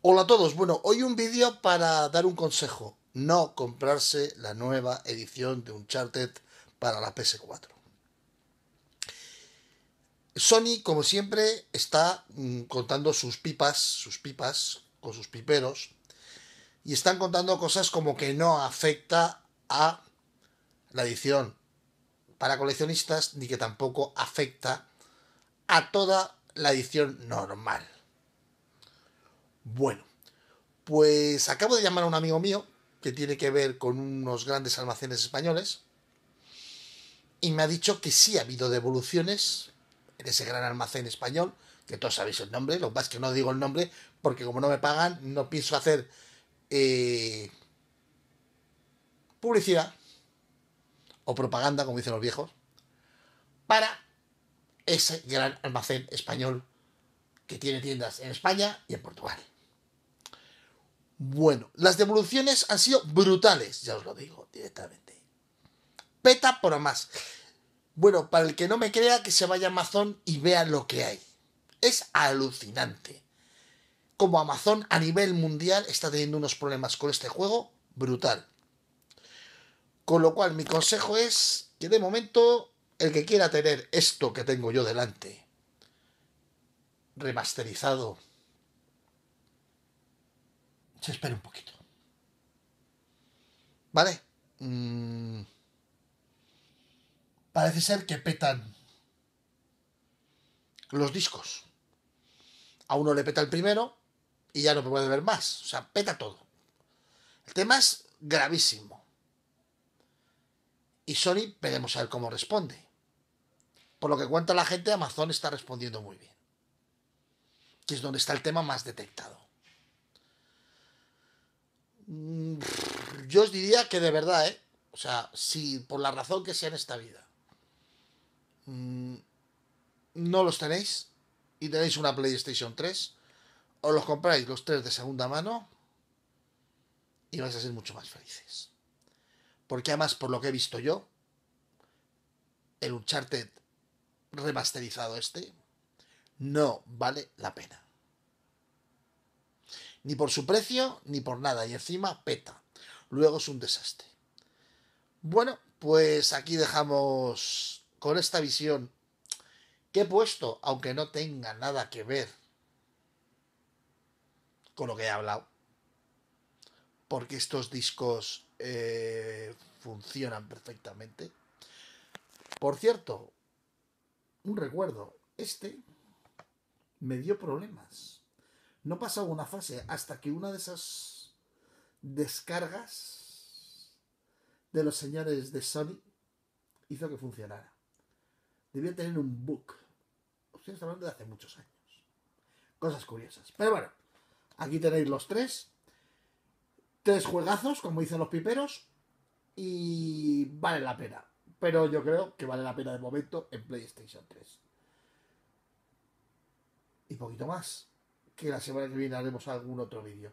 Hola a todos, bueno, hoy un vídeo para dar un consejo, no comprarse la nueva edición de Uncharted para la PS4. Sony, como siempre, está mm, contando sus pipas, sus pipas, con sus piperos, y están contando cosas como que no afecta a la edición para coleccionistas, ni que tampoco afecta a toda la edición normal bueno, pues acabo de llamar a un amigo mío que tiene que ver con unos grandes almacenes españoles y me ha dicho que sí ha habido devoluciones en ese gran almacén español, que todos sabéis el nombre, lo más que no digo el nombre porque como no me pagan no pienso hacer eh, publicidad o propaganda, como dicen los viejos, para ese gran almacén español que tiene tiendas en España y en Portugal bueno. Las devoluciones han sido brutales, ya os lo digo directamente. Peta por más. Bueno, para el que no me crea, que se vaya a Amazon y vea lo que hay. Es alucinante. Como Amazon a nivel mundial está teniendo unos problemas con este juego, brutal. Con lo cual, mi consejo es que de momento, el que quiera tener esto que tengo yo delante, remasterizado, se espera un poquito. ¿Vale? Mm. Parece ser que petan los discos. A uno le peta el primero y ya no puede ver más. O sea, peta todo. El tema es gravísimo. Y Sony, veremos a ver cómo responde. Por lo que cuenta la gente, Amazon está respondiendo muy bien. Que es donde está el tema más detectado. Mm, yo os diría que de verdad, ¿eh? O sea, si por la razón que sea en esta vida mm, no los tenéis y tenéis una PlayStation 3, os los compráis los tres de segunda mano y vais a ser mucho más felices. Porque además, por lo que he visto yo, el Uncharted remasterizado este no vale la pena. Ni por su precio, ni por nada. Y encima peta. Luego es un desastre. Bueno, pues aquí dejamos con esta visión que he puesto, aunque no tenga nada que ver con lo que he hablado. Porque estos discos eh, funcionan perfectamente. Por cierto, un recuerdo, este me dio problemas. No pasaba una fase hasta que una de esas descargas de los señores de Sony hizo que funcionara. Debía tener un book. Estoy hablando de hace muchos años. Cosas curiosas. Pero bueno, aquí tenéis los tres. Tres juegazos, como dicen los piperos. Y vale la pena. Pero yo creo que vale la pena de momento en PlayStation 3. Y poquito más que la semana que viene haremos algún otro vídeo.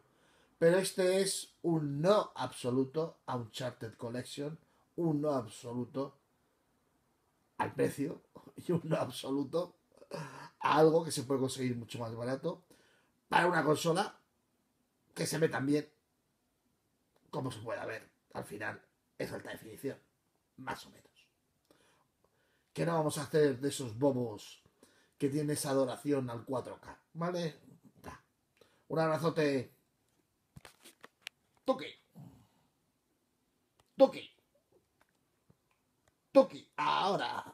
Pero este es un no absoluto a Uncharted Collection, un no absoluto al precio y un no absoluto a algo que se puede conseguir mucho más barato para una consola que se ve también bien como se pueda ver. Al final es alta definición, más o menos. Que no vamos a hacer de esos bobos que tienen esa adoración al 4K, ¿vale? Un abrazote. Toque. Toque. Toque. Ahora.